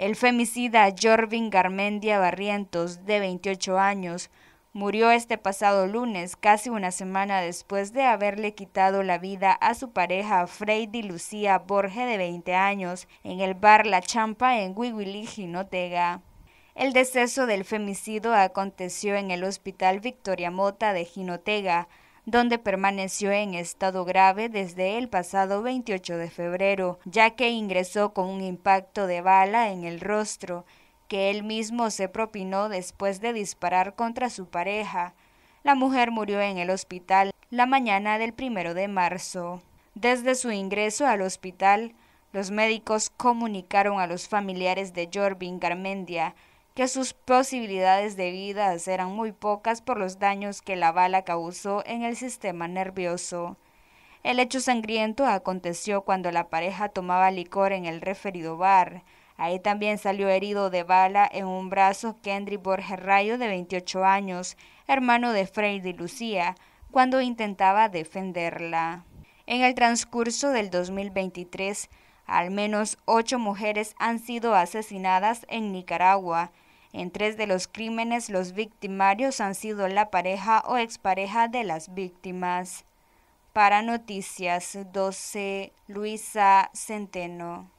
El femicida Jorvin Garmendia Barrientos, de 28 años, murió este pasado lunes, casi una semana después de haberle quitado la vida a su pareja Freddy Lucía Borge, de 20 años, en el bar La Champa en Wigwili, Jinotega. El deceso del femicido aconteció en el Hospital Victoria Mota de Jinotega, donde permaneció en estado grave desde el pasado 28 de febrero, ya que ingresó con un impacto de bala en el rostro, que él mismo se propinó después de disparar contra su pareja. La mujer murió en el hospital la mañana del primero de marzo. Desde su ingreso al hospital, los médicos comunicaron a los familiares de Jorvin Garmendia sus posibilidades de vida eran muy pocas por los daños que la bala causó en el sistema nervioso. El hecho sangriento aconteció cuando la pareja tomaba licor en el referido bar. Ahí también salió herido de bala en un brazo Kendry Borges Rayo, de 28 años, hermano de Freddy Lucía, cuando intentaba defenderla. En el transcurso del 2023, al menos ocho mujeres han sido asesinadas en Nicaragua, en tres de los crímenes los victimarios han sido la pareja o expareja de las víctimas. Para Noticias 12, Luisa Centeno.